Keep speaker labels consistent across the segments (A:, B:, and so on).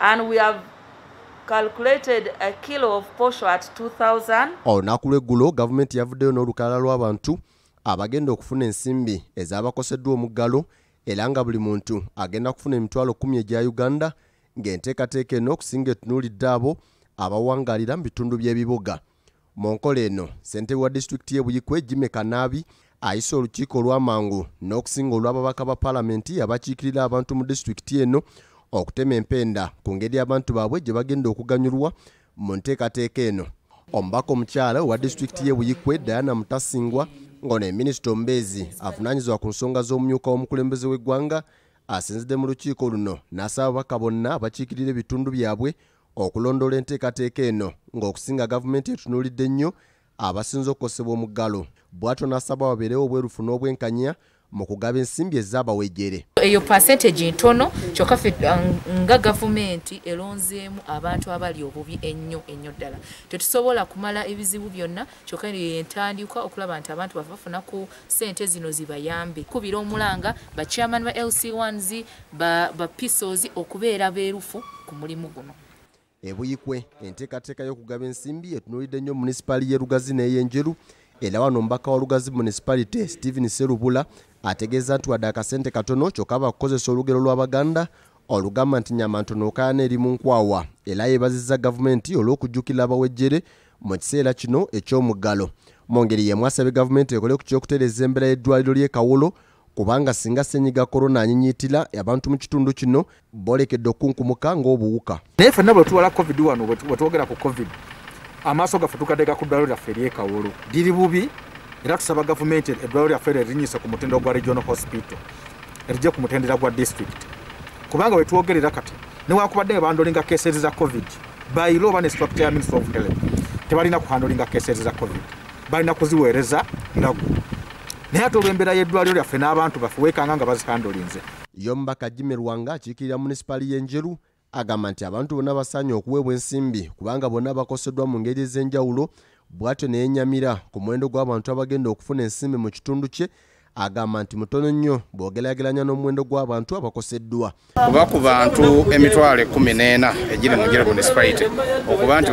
A: and we have calculated a kilo of posho at 2000 olunaku lweggulo gavumenti yavuddeyo n'olukalala lw'abantu abagenda okufuna ensimbi ezaabakoseddwa omuggalo era nga buli muntu agenda kufuna emitwalo 1 egya uganda ng'enteekateeka eno okusinga etunuulidde abo abawangaalira mu bitundu by'ebibuga mu nkola eno ssentebe wa disitulikiti y'ebuyikwe jime kanaabi ayisa olukiiko olw'amangu n'okusinga olw'ababaka ba paalamenti abakiikirira abantu mu disitulikiti eno okutema empenda ku ngeri abantu baabwe gye bagenda okuganyulwa mu nteekateeka eno omubaka omukyala owa disitulikiti ye buyikwe diana mutasingwa ngono eminisita omubeezi avunaanyizibwa ku nsonga z'omumyuka w'omukulembeze w'eggwanga asinzidde mu lukiiko luno n'asaba ababaka bonna abakiikirira ebitundu byabwe okulondoola enteekateeka eno ng'okusinga gavumenti etunuulidde nnyo abasinza okukosebwa omuggalo bw'atyo n'asaba babeerewo obwerufu n'obwenkanya mu kugaba ensimbi ezaabawejjere eyo pasentegi ntono kyokka fe nga gavumenti eronzeemu abantu abali obubi ennyo ennyo ddala tetusobola kumala ebizibu byonna kyokka eno yentandikwa okulaba nti abantu bafafuna ku sente zino zibayambe kubira omulanga bachairman ba lc ones bapisos okubeera beerufu ku mulimu guno ebuyikwe enteekateeka y'okugaba ensimbi etunulidde nnyo munisipaali y'erugazi n'ey'enjeru era wano mbaka wa lugazi munisipalite steven serubula ategeeza nti wadde akasente katono kyokka bakukozesa olugero lw'abaganda olugamba nti nyamantonookaana eri mu nkwawa era yeebazizza gavumenti olw'okujjukira abawejjere mu kiseera kino eky'omuggalo mu ngeri yemwasabye gavumenti ekole ku kyokutereeza embeera y'eddwaliro ly'ekawolo kubanga singa senyiga korona anyinyitira abantu mu kitundu kino bolekedde okunkumuka ng'obuwuka naye fenna bwe tuwala covid wano bwetwogera ku covid amaaso gaffe tukadde gakuddwaliro lyaffe ery'ekawolo liri bubi era tusaba gavumenti eddwaliro lyaffe lyerinyisa ku mutendo gwa regional hospital erijje ku mutendera gwa district kubanga wetwogerera kati newakubadde webandolinga keseri za covid bayiro oba nestructure ya minister of health tebalina kuhandolinga keseri za covid balina kuziweereza nago naye ate olwembeera y'eddwaliro lyaffe n'abantu baffe wekanga nga bazihandolinze yomubaka jimirwanga akiikirira munisipaali y'enjeru agamba nti abantu bonna basaanye okuweebwa ensimbi kubanga bonna bakoseddwa mu ngeri ez'enjawulo bwatyo neyenyamira ku muwendo gw'abantu abagenda okufuna ensimbi mu kitundu kye agamba nti mutono nnyo bwogeraageranya n'omuwendo gw'abantu abakoseddwa kuba ku bantu emitwalo ekumi n'ena egiri mu jeremunisipalite okuba nti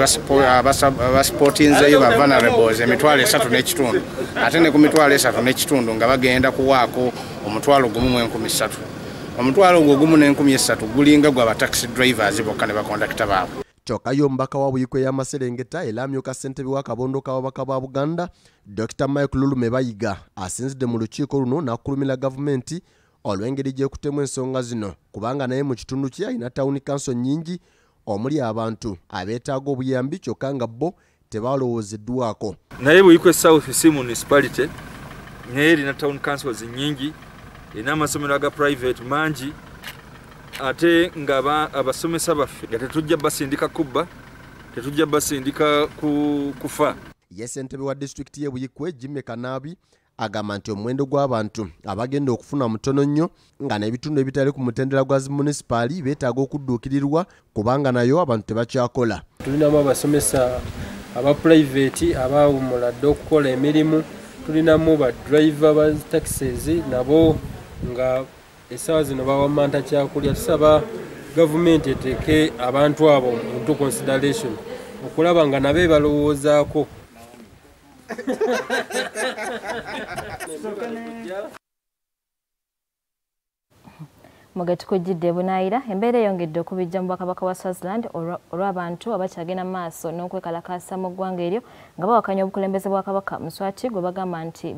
A: basipootinzeyo ah, ba vulnerables emitwalo esatu n'ekitundu ate ne ku mitwalo esatu n'ekitundu nga bagenda kuwaako omutwalo gumu mu enkumi ssatu omutwalo ogwo ogumu n'enkumi essatu gulinga gwa ba taxi drivers bokka ne bakondakita baabwe kyokka ye omubaka wa buyiko eyamaserengeta era amyuka ssentebe wa kabondo kababaka ba buganda dr mike lulume bayiga asinzidde mu lukiiko luno n'akulumira gavumenti olw'engeri gyekutemu ensonga zino kubanga naye mu kitundu kye ayina tawuni kanso nnyingi omuli abantu abeetaaga obuyambi kyokka nga bo tebalowoozeddwako naye buyiko e south si municipality naye erina town councils nnyingi erina amasomero aga private mangi ate nga abasomesa baffe nga tetujja basindika kubba tetujja basindika kufa ye ssentebe wa disitulikiti y'ebuyikwe jimmy kanaabi agamba nti omuwendo gw'abantu abagenda okufuna mutono nnyo nga n'ebitundu ebitali ku mutendera gwa zimunisipaali beetaaga okudduukirirwa kubanga nayo abantu tebakyakola tulinamu abasomesa aba pulaivaeti abaawumula dde okukola emirimu tulinamu badriva ba taxes nabo nga essaawa zino bawamanta kyakulya tusaba gavumenti eteeke abantu abo muntu consideration okulaba nga nabe balowoozaako mugatikujjidde bunaayira embeera eyongedde okubijja mu bakabaka wa swaziland olw'abantu abakyagenda maaso n'okwekalakaasa mu ggwanga eryo nga bawakanya obukulembeze bwa kabaka muswati gwe bagamba nti